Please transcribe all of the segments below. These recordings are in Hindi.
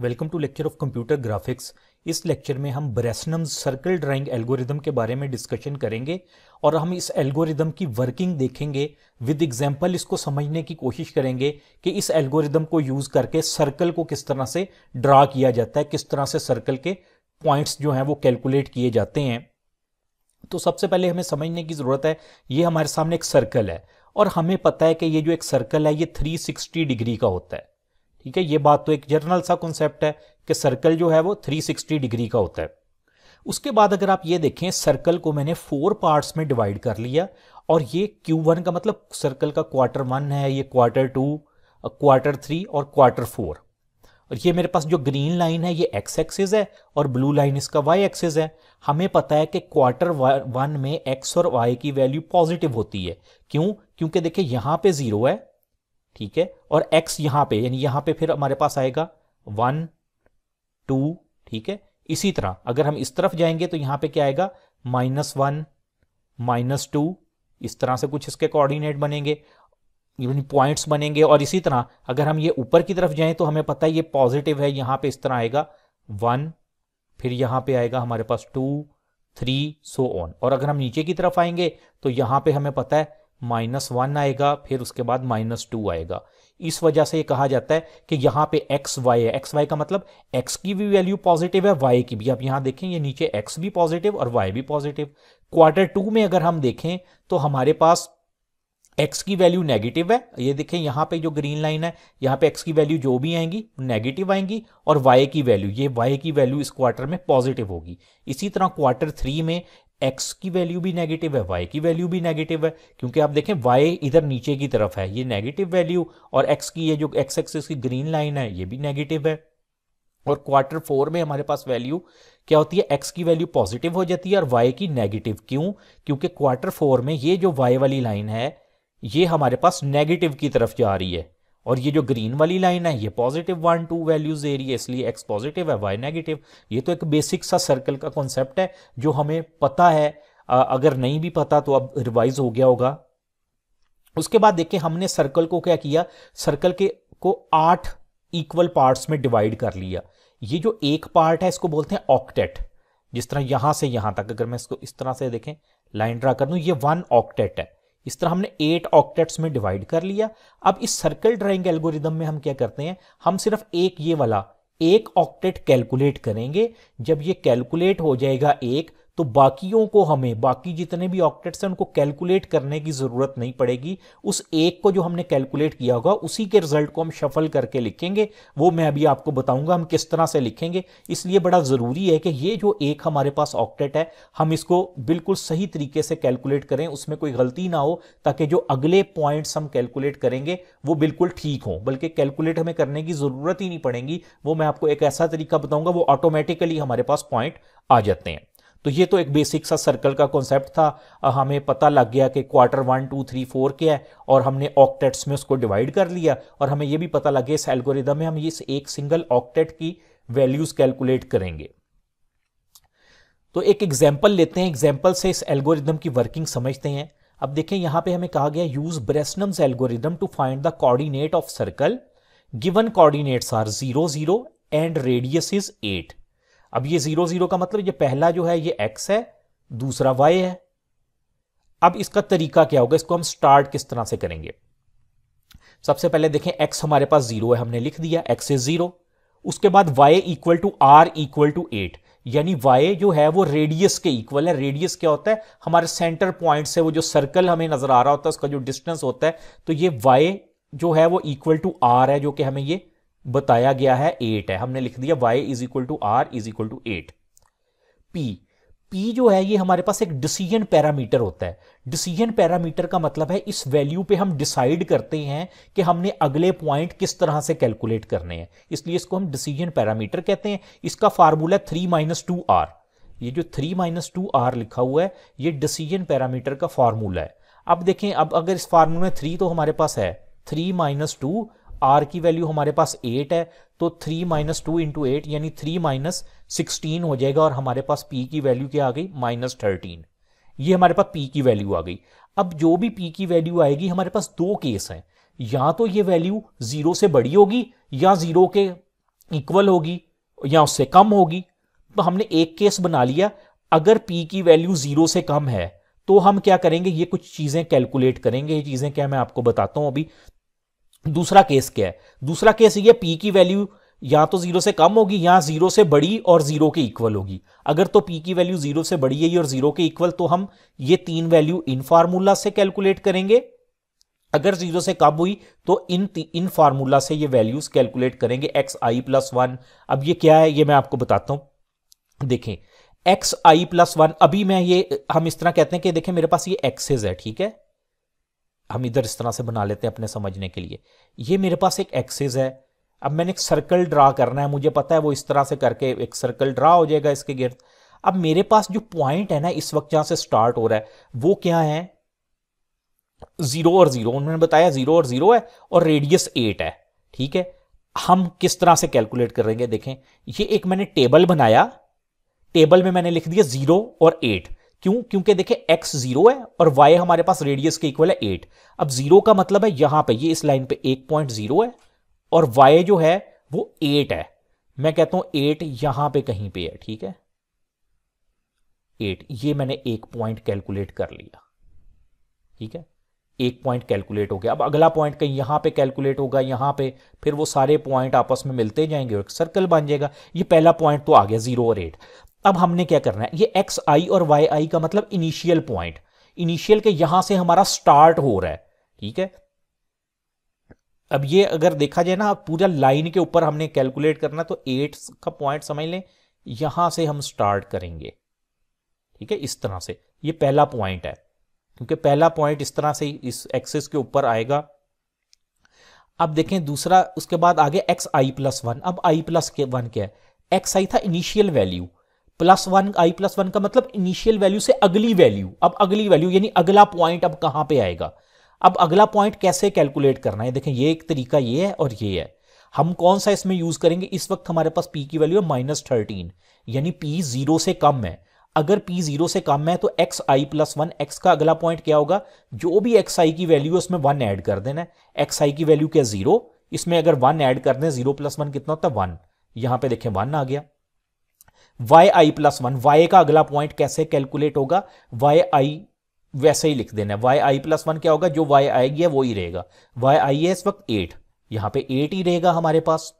welcome to lecture of computer graphics इस लेक्चर में हम ब्रेसनम सर्कल ड्राइंग एल्गोरिदम के बारे में डिस्कशन करेंगे और हम इस एल्गोरिदम की वर्किंग देखेंगे विद एग्जाम्पल इसको समझने की कोशिश करेंगे कि इस एल्गोरिदम को यूज़ करके सर्कल को किस तरह से ड्रा किया जाता है किस तरह से सर्कल के पॉइंट्स जो हैं वो कैलकुलेट किए जाते हैं तो सबसे पहले हमें समझने की ज़रूरत है ये हमारे सामने एक सर्कल है और हमें पता है कि ये जो एक सर्कल है ये 360 डिग्री का होता है ठीक है ये बात तो एक जर्नल सा कॉन्सेप्ट है कि सर्कल जो है वो 360 डिग्री का होता है उसके बाद अगर आप ये देखें सर्कल को मैंने फोर पार्ट्स में डिवाइड कर लिया और ये क्यू वन का मतलब सर्कल का क्वार्टर वन है ये क्वार्टर टू क्वार्टर थ्री और क्वार्टर फोर और ये मेरे पास जो ग्रीन लाइन है ये एक्स एक्सिस है और ब्लू लाइन इसका वाई एक्सिस है हमें पता है कि क्वार्टर वन में एक्स और वाई की वैल्यू पॉजिटिव होती है क्यों क्योंकि देखिए यहाँ पे जीरो है ठीक है और x यहां पे यानी यहां पे फिर हमारे पास आएगा वन टू ठीक है इसी तरह अगर हम इस तरफ जाएंगे तो यहां पे क्या आएगा माइनस वन माइनस टू इस तरह से कुछ इसके कोऑर्डिनेट बनेंगे पॉइंट्स बनेंगे और इसी तरह अगर हम ये ऊपर की तरफ जाएं तो हमें पता है ये पॉजिटिव है यहां पे इस तरह आएगा वन फिर यहां पे आएगा हमारे पास टू थ्री सो ऑन और अगर हम नीचे की तरफ आएंगे तो यहां पे हमें पता है माइनस वन आएगा फिर उसके बाद माइनस टू आएगा इस वजह से ये कहा जाता है कि यहाँ पे एक्स वाई है एक्स वाई का मतलब एक्स की भी वैल्यू पॉजिटिव है वाई की भी आप यहाँ देखें ये नीचे एक्स भी पॉजिटिव और वाई भी पॉजिटिव क्वार्टर टू में अगर हम देखें तो हमारे पास एक्स की वैल्यू नेगेटिव है ये देखें यहाँ पे जो ग्रीन लाइन है यहाँ पे एक्स की वैल्यू जो भी आएंगी नेगेटिव आएंगी और वाई की वैल्यू ये वाई की वैल्यू इस क्वार्टर में पॉजिटिव होगी इसी तरह क्वार्टर थ्री में एक्स की वैल्यू भी नेगेटिव है वाई की वैल्यू भी नेगेटिव है क्योंकि आप देखें वाई इधर नीचे की तरफ है ये नेगेटिव वैल्यू और एक्स की ये जो एक्स एक्सिस की ग्रीन लाइन है ये भी नेगेटिव है और क्वार्टर फोर में हमारे पास वैल्यू क्या होती है एक्स की वैल्यू पॉजिटिव हो जाती है और वाई की नेगेटिव क्यों क्योंकि क्वार्टर फोर में ये जो वाई वाली लाइन है ये हमारे पास नेगेटिव की तरफ जा रही है और ये जो ग्रीन वाली लाइन है ये पॉजिटिव वन टू वैल्यूज दे रही है इसलिए एक्स पॉजिटिव है वाई नेगेटिव ये तो एक बेसिक सा सर्कल का कॉन्सेप्ट है जो हमें पता है अगर नहीं भी पता तो अब रिवाइज हो गया होगा उसके बाद देखिए हमने सर्कल को क्या किया सर्कल के को आठ इक्वल पार्ट्स में डिवाइड कर लिया ये जो एक पार्ट है इसको बोलते हैं ऑक्टेट जिस तरह यहां से यहां तक अगर मैं इसको इस तरह से देखें लाइन ड्रा कर दूं ये वन ऑक्टेट है इस तरह हमने एट ऑक्टेट्स में डिवाइड कर लिया अब इस सर्कल ड्राइंग एल्गोरिदम में हम क्या करते हैं हम सिर्फ एक ये वाला एक ऑक्टेट कैलकुलेट करेंगे जब ये कैलकुलेट हो जाएगा एक तो बाकियों को हमें बाकी जितने भी ऑक्टेट्स हैं उनको कैलकुलेट करने की ज़रूरत नहीं पड़ेगी उस एक को जो हमने कैलकुलेट किया होगा उसी के रिजल्ट को हम शफल करके लिखेंगे वो मैं अभी आपको बताऊंगा हम किस तरह से लिखेंगे इसलिए बड़ा ज़रूरी है कि ये जो एक हमारे पास ऑक्टेट है हम इसको बिल्कुल सही तरीके से कैलकुलेट करें उसमें कोई गलती ना हो ताकि जो अगले पॉइंट्स हम कैलकुलेट करेंगे वो बिल्कुल ठीक हों बल्कि कैलकुलेट हमें करने की ज़रूरत ही नहीं पड़ेगी वो मैं आपको एक ऐसा तरीका बताऊंगा वो ऑटोमेटिकली हमारे पास पॉइंट आ जाते हैं तो ये तो एक बेसिक सा सर्कल का कॉन्सेप्ट था हमें पता लग गया कि quarter one two three four क्या है और हमने ऑक्टेट्स में उसको डिवाइड कर लिया और हमें ये भी पता लग गया इस एल्गोरिदम में हम इस एक सिंगल ऑक्टेट की वैल्यूज कैलकुलेट करेंगे तो एक एग्जाम्पल लेते हैं एग्जाम्पल से इस एल्गोरिदम की वर्किंग समझते हैं अब देखें यहां पे हमें कहा गया use Bresenham's algorithm to find the coordinate of circle given coordinates are zero zero and radius is eight अब ये जीरो जीरो का मतलब ये पहला जो है ये एक्स है दूसरा वाई है अब इसका तरीका क्या होगा इसको हम स्टार्ट किस तरह से करेंगे सबसे पहले देखें एक्स हमारे पास जीरो है हमने लिख दिया एक्स इज जीरो उसके बाद y equal to r equal to eight यानी y जो है वो रेडियस के इक्वल है रेडियस क्या होता है हमारे सेंटर पॉइंट से वो जो सर्कल हमें नजर आ रहा होता है उसका जो डिस्टेंस होता है तो ये y जो है वो इक्वल टू आर है जो कि हमें ये बताया गया है एट है हमने लिख दिया y is equal to r is equal to eight p p जो है ये हमारे पास एक डिसीजन पैरामीटर होता है डिसीजन पैरामीटर का मतलब है इस वैल्यू पे हम डिसाइड करते हैं कि हमने अगले पॉइंट किस तरह से कैलकुलेट करने हैं इसलिए इसको हम डिसीजन पैरामीटर कहते हैं इसका formula three minus two r ये जो थ्री माइनस टू आर लिखा हुआ है ये डिसीजन पैरामीटर का फार्मूला है अब देखें अब अगर इस फार्मूला में थ्री तो हमारे पास है थ्री माइनस टू आर की वैल्यू हमारे पास एट है तो three minus two into eight यानी थ्री माइनस सिक्सटीन हो जाएगा और हमारे पास पी की वैल्यू क्या आ गई माइनस थर्टीन ये हमारे पास पी की वैल्यू आ गई अब जो भी पी की वैल्यू आएगी हमारे पास दो केस हैं या तो ये वैल्यू जीरो से बड़ी होगी या जीरो के इक्वल होगी या उससे कम होगी तो हमने एक केस बना लिया अगर पी की वैल्यू जीरो से कम है तो हम क्या करेंगे ये कुछ चीज़ें कैलकुलेट करेंगे ये चीज़ें क्या मैं आपको बताता हूं अभी दूसरा केस क्या है दूसरा केस ये पी की वैल्यू या तो जीरो से कम होगी या जीरो से बड़ी और जीरो के इक्वल होगी अगर तो पी की वैल्यू जीरो से बड़ी है और जीरो के इक्वल तो हम ये तीन वैल्यू इन फार्मूला से कैलकुलेट करेंगे अगर जीरो से कम हुई तो इन इन फार्मूला से ये वैल्यूज कैलकुलेट करेंगे एक्स आई प्लस वन अब ये क्या है ये मैं आपको बताता हूं देखें एक्स आई प्लस वन अभी मैं ये हम इस तरह कहते हैं कि देखें मेरे पास ये एक्सेज है ठीक है हम इधर इस तरह से बना लेते हैं अपने समझने के लिए ये मेरे पास एक एक्सेस है अब मैंने एक सर्कल ड्रा करना है मुझे पता है वो इस तरह से करके एक सर्कल ड्रा हो जाएगा इसके गिर्द अब मेरे पास जो पॉइंट है ना इस वक्त जहाँ से स्टार्ट हो रहा है वो क्या है जीरो और जीरो उन्होंने बताया जीरो और जीरो है और रेडियस एट है ठीक है हम किस तरह से कैलकुलेट करेंगे देखें ये एक मैंने टेबल बनाया टेबल में मैंने लिख दिया जीरो और एट क्यों क्योंकि देखिए एक्स जीरो है और वाई हमारे पास रेडियस के इक्वल है एट अब जीरो का मतलब है यहां पे ये इस लाइन पे एक पॉइंट जीरो है और वाई जो है वो एट है मैं कहता हूं एट यहां पे कहीं पे है ठीक है एट ये मैंने एक पॉइंट कैलकुलेट कर लिया ठीक है एक पॉइंट कैलकुलेट हो गया अब अगला पॉइंट कहीं यहां पे कैलकुलेट होगा यहां पे फिर वो सारे पॉइंट आपस में मिलते जाएंगे और सर्कल बन जाएगा ये पहला पॉइंट तो आ गया जीरो और एट अब हमने क्या करना है ये एक्स आई और वाई आई का मतलब इनिशियल पॉइंट इनिशियल के यहां से हमारा स्टार्ट हो रहा है ठीक है अब ये अगर देखा जाए ना पूरा लाइन के ऊपर हमने कैलकुलेट करना तो एट का पॉइंट समझ लें यहां से हम स्टार्ट करेंगे ठीक है इस तरह से ये पहला पॉइंट है क्योंकि पहला पॉइंट इस तरह से इस एक्सिस के ऊपर आएगा अब देखें दूसरा उसके बाद आगे एक्स आई प्लस वन अब आई प्लस वन क्या है एक्स आई था initial value plus one i plus one का मतलब इनिशियल वैल्यू से अगली वैल्यू अब अगली वैल्यू यानी अगला पॉइंट अब कहां पे आएगा अब अगला पॉइंट कैसे कैलकुलेट करना है देखें ये एक तरीका ये है और ये है हम कौन सा इसमें यूज करेंगे इस वक्त हमारे पास पी की वैल्यू है माइनस थर्टीन यानी पी जीरो से कम है अगर पी जीरो से कम है तो x i plus one x का अगला पॉइंट क्या होगा जो भी एक्स आई की वैल्यू है उसमें वन ऐड कर देना है एक्स आई की वैल्यू क्या जीरो इसमें अगर वन ऐड कर दें जीरो प्लस वन कितना होता है वन यहां पे देखें वन आ गया y i plus one y का अगला पॉइंट कैसे कैलकुलेट होगा वाई आई वैसे ही लिख देना है वाई आई प्लस वन क्या होगा जो वाई आएगी है वो ही रहेगा वाई आई है इस वक्त एट यहां पे एट ही रहेगा हमारे पास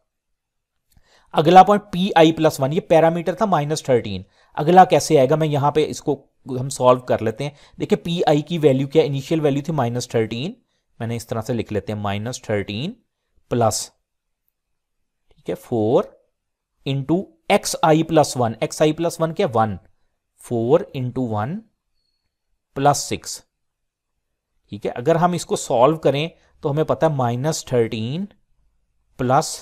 अगला point p i plus one ये पैरामीटर था माइनस थर्टीन अगला कैसे आएगा मैं यहां पे इसको हम सॉल्व कर लेते हैं देखिए पी आई की वैल्यू क्या इनिशियल वैल्यू थी माइनस थर्टीन मैंने इस तरह से लिख लेते हैं माइनस थर्टीन प्लस ठीक है four into x i plus one x i plus one क्या one four into one plus six ठीक है अगर हम इसको सॉल्व करें तो हमें पता है माइनस थर्टीन प्लस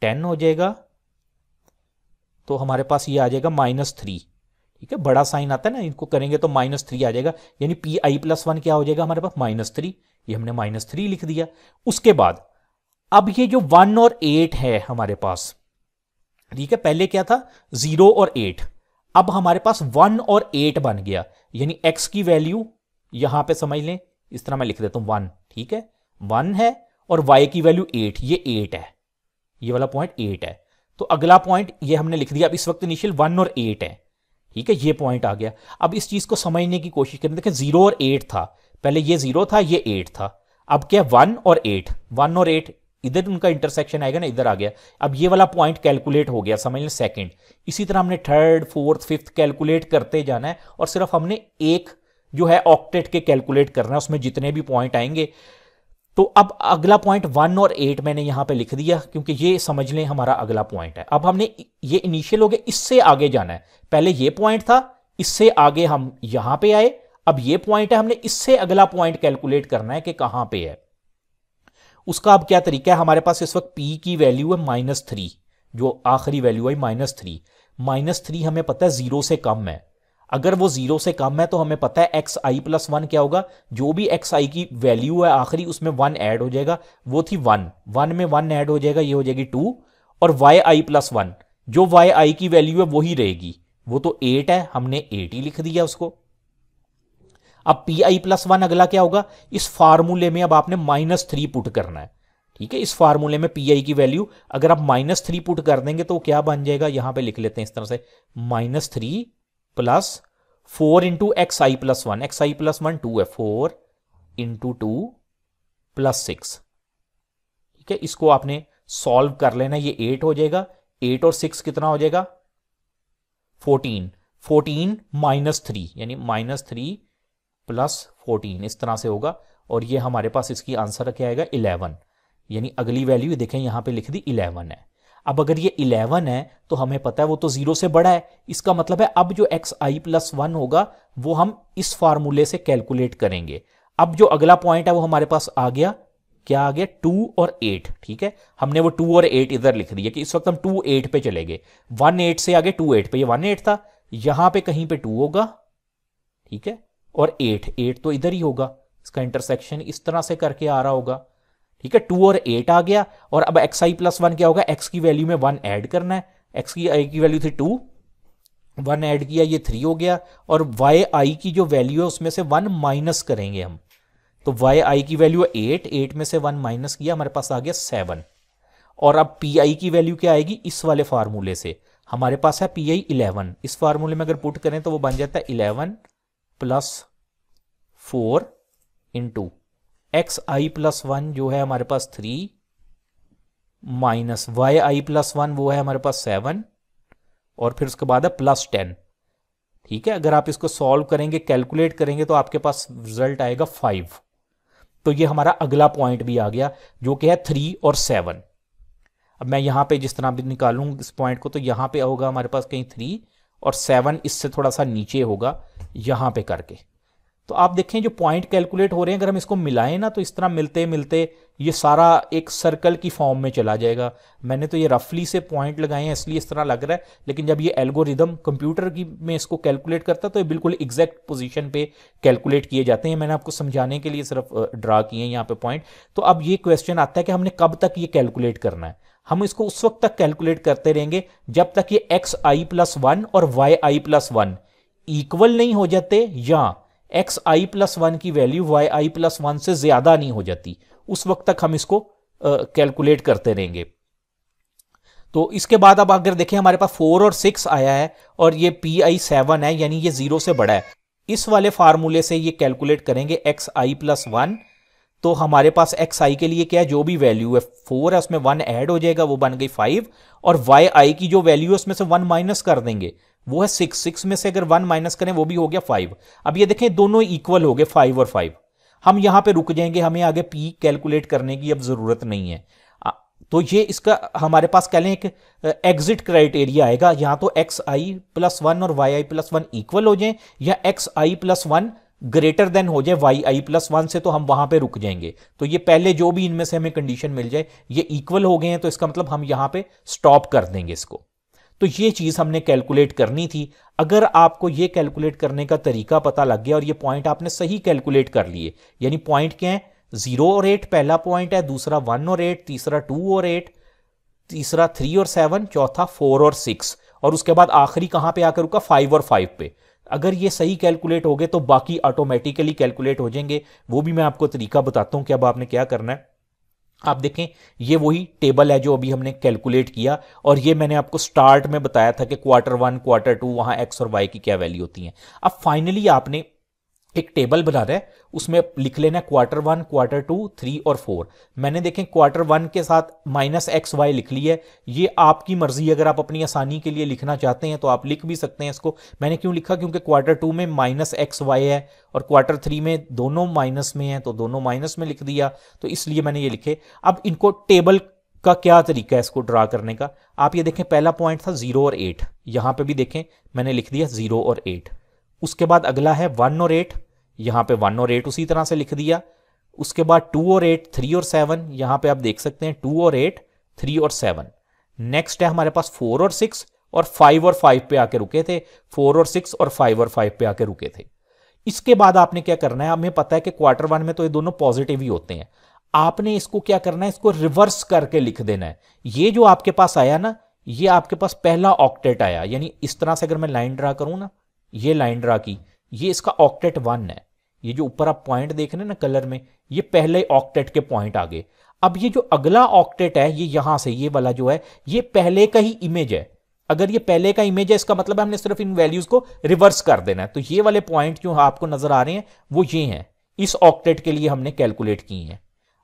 टेन हो जाएगा तो हमारे पास ये आ जाएगा माइनस थ्री ठीक है बड़ा साइन आता है ना इनको करेंगे तो माइनस थ्री आ जाएगा यानी पी आई प्लस वन क्या हो जाएगा हमारे पास माइनस थ्री ये हमने माइनस थ्री लिख दिया उसके बाद अब ये जो वन और एट है हमारे पास ठीक है पहले क्या था जीरो और एट अब हमारे पास वन और एट बन गया यानी एक्स की वैल्यू यहां पे समझ लें इस तरह मैं लिख देता हूं वन ठीक है वन है और वाई की वैल्यू एट ये एट है ये वाला पॉइंट एट है तो अगला पॉइंट ये हमने लिख दिया अब इस वक्त इनिशियल वन और एट है ठीक है ये पॉइंट आ गया अब इस चीज को समझने की कोशिश करें देखें जीरो और एट था पहले ये जीरो था ये एट था अब क्या वन और एट वन और एट इधर उनका इंटरसेक्शन आएगा ना इधर आ गया अब ये वाला पॉइंट कैलकुलेट हो गया समझ लें सेकेंड इसी तरह हमने थर्ड फोर्थ फिफ्थ कैलकुलेट करते जाना है और सिर्फ हमने एक जो है ऑक्टेट के कैलकुलेट करना है उसमें जितने भी पॉइंट आएंगे तो अब अगला पॉइंट वन और एट मैंने यहां पे लिख दिया क्योंकि ये समझ लें हमारा अगला पॉइंट है अब हमने ये इनिशियल हो गया इससे आगे जाना है पहले ये पॉइंट था इससे आगे हम यहां पे आए अब ये पॉइंट है हमने इससे अगला पॉइंट कैलकुलेट करना है कि कहां पे है उसका अब क्या तरीका है हमारे पास इस वक्त पी की वैल्यू है माइनस थ्री जो आखिरी value i minus three minus three हमें पता है जीरो से कम है अगर वो जीरो से कम है तो हमें पता है एक्स आई प्लस वन क्या होगा जो भी एक्स आई की वैल्यू है आखिरी उसमें वन ऐड हो जाएगा वो थी वन वन में वन ऐड हो जाएगा ये हो जाएगी टू और वाई आई प्लस वन जो वाई आई की वैल्यू है वही रहेगी वो तो एट है हमने एट ही लिख दिया उसको अब पी आई प्लस वन अगला क्या होगा इस फार्मूले में अब आपने माइनस थ्री पुट करना है ठीक है इस फार्मूले में पी आई की वैल्यू अगर आप माइनस थ्री पुट कर देंगे तो क्या बन जाएगा यहां पे लिख लेते हैं इस तरह से minus three plus four into x i plus one x i plus one two है four into two plus six ठीक है इसको आपने सॉल्व कर लेना ये एट हो जाएगा एट और सिक्स कितना हो जाएगा फोर्टीन फोर्टीन माइनस थ्री यानी माइनस थ्री प्लस फोर्टीन इस तरह से होगा और ये हमारे पास इसकी आंसर क्या आएगा इलेवन यानी अगली वैल्यू देखें यहाँ पे लिख दी इलेवन है अब अगर ये इलेवन है तो हमें पता है वो तो जीरो से बड़ा है इसका मतलब है अब जो एक्स आई प्लस वन होगा वो हम इस फार्मूले से कैलकुलेट करेंगे अब जो अगला पॉइंट है वो हमारे पास आ गया क्या आ गया टू और एट ठीक है हमने वो टू और एट इधर लिख दिया कि इस वक्त हम टू एट पे चले गए वन एट से आगे टू एट पे ये वन एट था यहां पे कहीं पे टू होगा ठीक है और एट एट तो इधर ही होगा इसका इंटरसेक्शन इस तरह से करके आ रहा होगा ठीक है टू और एट आ गया और अब एक्स आई प्लस वन क्या होगा एक्स की वैल्यू में वन ऐड करना है एक्स की आई की वैल्यू थी टू वन ऐड किया ये थ्री हो गया और वाई आई की जो वैल्यू है उसमें से वन माइनस करेंगे हम तो वाई आई की वैल्यू एट एट में से वन माइनस किया हमारे पास आ गया सेवन और अब पी आई की वैल्यू क्या आएगी इस वाले फार्मूले से हमारे पास है पी आई इलेवन इस फार्मूले में अगर पुट करें तो वो बन जाता है eleven plus four into x i plus one जो है हमारे पास three minus y i plus one वो है हमारे पास सेवन और फिर उसके बाद है प्लस टेन ठीक है अगर आप इसको सॉल्व करेंगे कैलकुलेट करेंगे तो आपके पास रिजल्ट आएगा फाइव तो ये हमारा अगला पॉइंट भी आ गया जो कि है थ्री और सेवन अब मैं यहां पे जिस तरह भी निकालूंगा इस पॉइंट को तो यहां पे होगा हमारे पास कहीं थ्री और सेवन इससे थोड़ा सा नीचे होगा यहाँ पे करके तो आप देखें जो पॉइंट कैलकुलेट हो रहे हैं अगर हम इसको मिलाएं ना तो इस तरह मिलते मिलते ये सारा एक सर्कल की फॉर्म में चला जाएगा मैंने तो ये रफली से पॉइंट लगाए हैं इसलिए इस तरह लग रहा है लेकिन जब ये एल्गोरिदम कंप्यूटर की में इसको कैलकुलेट करता तो ये बिल्कुल एग्जैक्ट पोजीशन पे कैलकुलेट किए जाते हैं मैंने आपको समझाने के लिए सिर्फ ड्रा किए हैं यहाँ पे पॉइंट तो अब ये क्वेश्चन आता है कि हमने कब तक ये कैलकुलेट करना है हम इसको उस वक्त तक कैलकुलेट करते रहेंगे जब तक ये एक्स आई प्लस वन और y i plus one equal नहीं हो जाते या एक्स आई प्लस वन की value y i plus one से ज्यादा नहीं हो जाती उस वक्त तक हम इसको कैलकुलेट करते रहेंगे तो इसके बाद अब अगर देखें हमारे पास फोर और सिक्स आया है और ये पी आई सेवन है यानी ये जीरो से बड़ा है इस वाले फार्मूले से ये कैलकुलेट करेंगे एक्स आई प्लस वन तो हमारे पास एक्स आई के लिए क्या है जो भी वैल्यू है फोर है उसमें वन ऐड हो जाएगा वो बन गई फाइव और वाई आई की जो वैल्यू है उसमें से वन माइनस कर देंगे वो है सिक्स सिक्स में से अगर वन माइनस करें वो भी हो गया फाइव अब ये देखें दोनों इक्वल हो गए फाइव और फाइव हम यहां पे रुक जाएंगे हमें आगे पी कैलकुलेट करने की अब ज़रूरत नहीं है तो ये इसका हमारे पास कह लें एक एग्जिट क्राइटेरिया आएगा यहां तो एक्स आई प्लस वन और y i plus one equal हो जाए या x i plus one greater than हो जाए वाई आई प्लस वन से तो हम वहां पे रुक जाएंगे तो ये पहले जो भी इनमें से हमें कंडीशन मिल जाए ये इक्वल हो गए हैं तो इसका मतलब हम यहां पे स्टॉप कर देंगे इसको तो ये चीज़ हमने कैलकुलेट करनी थी अगर आपको ये कैलकुलेट करने का तरीका पता लग गया और ये पॉइंट आपने सही कैलकुलेट कर लिए यानी पॉइंट क्या है जीरो और एट पहला पॉइंट है दूसरा वन और एट तीसरा टू और एट तीसरा थ्री और सेवन चौथा फोर और सिक्स और उसके बाद आखिरी कहाँ पे आकर रुका फाइव और फाइव पे अगर ये सही कैलकुलेट हो गए तो बाकी ऑटोमेटिकली कैलकुलेट हो जाएंगे वो भी मैं आपको तरीका बताता हूँ कि अब आपने क्या करना है आप देखें ये वही टेबल है जो अभी हमने कैलकुलेट किया और ये मैंने आपको स्टार्ट में बताया था कि क्वार्टर वन क्वार्टर टू वहां एक्स और वाई की क्या वैल्यू होती है अब फाइनली आपने एक टेबल बना रहे उसमें लिख लेना quarter one quarter two three और फोर मैंने देखें क्वार्टर वन के साथ माइनस एक्स वाई लिख ली है ये आपकी मर्जी अगर आप अपनी आसानी के लिए लिखना चाहते हैं तो आप लिख भी सकते हैं इसको मैंने क्यों लिखा क्योंकि क्वार्टर टू में माइनस एक्स वाई है और क्वार्टर थ्री में दोनों माइनस में है तो दोनों माइनस में लिख दिया तो इसलिए मैंने ये लिखे अब इनको टेबल का क्या तरीका है इसको ड्रा करने का आप ये देखें पहला पॉइंट था जीरो और एट यहाँ पर भी देखें मैंने लिख दिया जीरो और एट उसके बाद अगला है वन और एट यहां पे वन और एट उसी तरह से लिख दिया उसके बाद टू और एट थ्री और सेवन यहां पे आप देख सकते हैं टू और एट थ्री और सेवन नेक्स्ट है हमारे पास फोर और सिक्स और फाइव और फाइव पे आके रुके थे फोर और सिक्स और फाइव और फाइव पे आके रुके थे इसके बाद आपने क्या करना है हमें पता है कि क्वार्टर वन में तो ये दोनों पॉजिटिव ही होते हैं आपने इसको क्या करना है इसको रिवर्स करके लिख देना है ये जो आपके पास आया ना ये आपके पास पहला ऑक्टेट आया यानी इस तरह से अगर मैं लाइन ड्रा करूं ना ये लाइन ड्रा की ये इसका ऑक्टेट वन है ये जो ऊपर आप पॉइंट देख रहे हैं ना कलर में ये पहले ऑक्टेट के पॉइंट आ गए अब ये जो अगला ऑक्टेट है ये यहां से ये वाला जो है ये पहले का ही इमेज है अगर ये पहले का इमेज है इसका मतलब है हमने सिर्फ इन वैल्यूज को रिवर्स कर देना है तो ये वाले पॉइंट जो आपको नजर आ रहे हैं वो ये हैं इस ऑक्टेट के लिए हमने कैलकुलेट किए हैं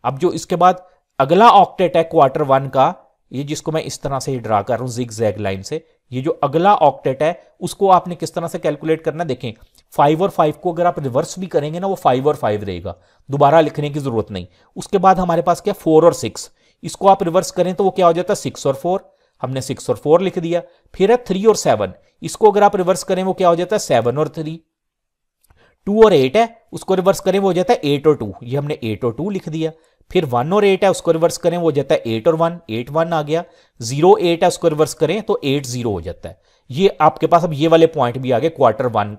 अब जो इसके बाद अगला ऑक्टेट है क्वार्टर वन का ये जिसको मैं इस तरह से ड्रा कर रहा हूं जिग जैग लाइन से ये जो अगला ऑक्टेट है उसको आपने किस तरह से कैलकुलेट करना देखें फाइव और फाइव को अगर आप रिवर्स भी करेंगे ना वो फाइव और फाइव रहेगा दोबारा लिखने की जरूरत नहीं उसके बाद हमारे पास क्या फोर और सिक्स इसको आप रिवर्स करें तो वो क्या हो जाता है सिक्स और फोर हमने सिक्स और फोर लिख दिया फिर है थ्री और सेवन इसको अगर आप रिवर्स करें वो क्या हो जाता है सेवन और थ्री टू और एट है उसको रिवर्स करें वो हो जाता है एट और टू ये हमने एट और टू लिख दिया फिर वन और एट है उसको रिवर्स करें वो हो जाता है एट और वन एट वन आ गया जीरो एट है उसको रिवर्स करें तो एट जीरो हो जाता है ये आपके पास अब ये वाले पॉइंट भी आ गए क्वार्टर वन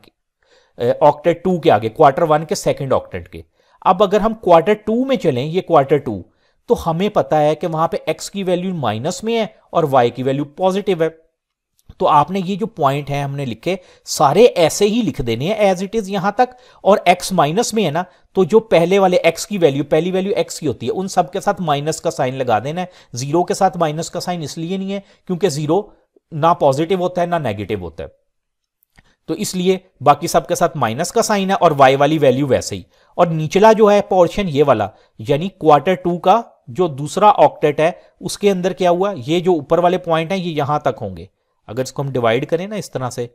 ऑक्टेट टू के आगे क्वार्टर वन के सेकेंड ऑक्टेट के अब अगर हम क्वार्टर टू में चलें ये क्वार्टर टू तो हमें पता है कि वहां पे x की वैल्यू माइनस में है और y की वैल्यू पॉजिटिव है तो आपने ये जो पॉइंट है हमने लिखे सारे ऐसे ही लिख देने हैं एज इट इज यहां तक और x माइनस में है ना तो जो पहले वाले x की वैल्यू पहली वैल्यू x की होती है उन सब के साथ माइनस का साइन लगा देना है जीरो के साथ माइनस का साइन इसलिए नहीं है क्योंकि जीरो ना पॉजिटिव होता है ना नेगेटिव होता है तो इसलिए बाकी सब के साथ माइनस का साइन है और वाई वाली वैल्यू वैसे ही और निचला जो है पोर्शन ये वाला यानी क्वार्टर टू का जो दूसरा ऑक्टेट है उसके अंदर क्या हुआ ये जो ऊपर वाले पॉइंट है ये यहां तक होंगे अगर इसको हम डिवाइड करें ना इस तरह से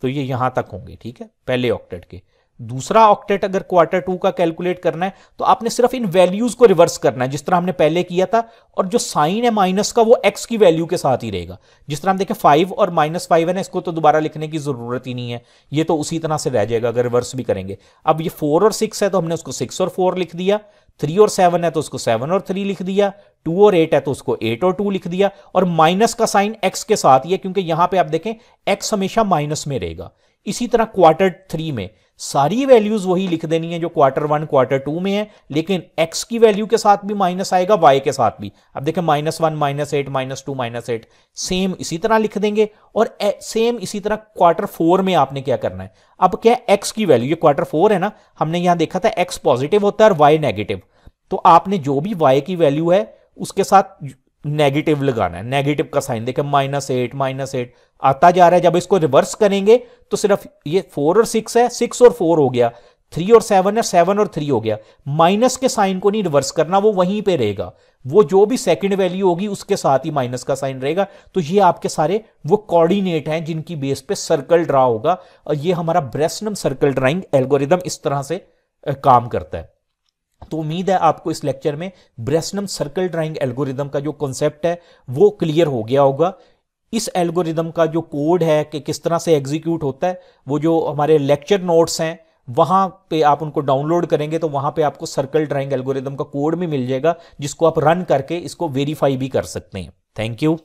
तो ये यहां तक होंगे ठीक है पहले ऑक्टेट के दूसरा ऑक्टेट अगर क्वार्टर टू का कैलकुलेट करना है तो आपने सिर्फ इन वैल्यूज को रिवर्स करना है जिस तरह हमने पहले किया था और जो साइन है माइनस का वो एक्स की वैल्यू के साथ ही रहेगा जिस तरह हम देखें फाइव और माइनस फाइव है ना इसको तो दोबारा लिखने की जरूरत ही नहीं है ये तो उसी तरह से रह जाएगा अगर रिवर्स भी करेंगे अब ये फोर और सिक्स है तो हमने उसको सिक्स और फोर लिख दिया थ्री और सेवन है तो उसको सेवन और थ्री लिख दिया टू और एट है तो उसको एट और टू लिख दिया और माइनस का साइन एक्स के साथ ही है क्योंकि यहां पर आप देखें एक्स हमेशा माइनस में रहेगा इसी तरह क्वार्टर थ्री में सारी वैल्यूज वही लिख देनी है जो क्वार्टर वन क्वार्टर टू में है लेकिन एक्स की वैल्यू के साथ भी माइनस आएगा वाई के साथ भी अब देखें minus one minus eight minus two minus eight same इसी तरह लिख देंगे और ए, सेम इसी तरह क्वार्टर फोर में आपने क्या करना है अब क्या एक्स की वैल्यू ये क्वार्टर फोर है ना हमने यहां देखा था एक्स पॉजिटिव होता है और वाई नेगेटिव तो आपने जो भी वाई की वैल्यू है उसके साथ नेगेटिव लगाना है नेगेटिव का साइन देखें माइनस एट माइनस एट आता जा रहा है जब इसको रिवर्स करेंगे तो सिर्फ ये फोर और सिक्स है सिक्स और फोर हो गया थ्री और सेवन है सेवन और थ्री हो गया माइनस के साइन को नहीं रिवर्स करना वो वहीं पे रहेगा वो जो भी सेकंड वैल्यू होगी उसके साथ ही माइनस का साइन रहेगा तो ये आपके सारे वो कोऑर्डिनेट हैं जिनकी बेस पे सर्कल ड्रा होगा और ये हमारा ब्रेसनम सर्कल ड्राइंग एल्गोरिदम इस तरह से काम करता है तो उम्मीद है आपको इस लेक्चर में ब्रेसनम सर्कल ड्राइंग एल्गोरिदम का जो कॉन्सेप्ट है वो क्लियर हो गया होगा इस एल्गोरिदम का जो कोड है कि किस तरह से एग्जीक्यूट होता है वो जो हमारे लेक्चर नोट्स हैं वहाँ पे आप उनको डाउनलोड करेंगे तो वहाँ पे आपको सर्कल ड्राइंग एल्गोरिदम का कोड भी मिल जाएगा जिसको आप रन करके इसको वेरीफाई भी कर सकते हैं थैंक यू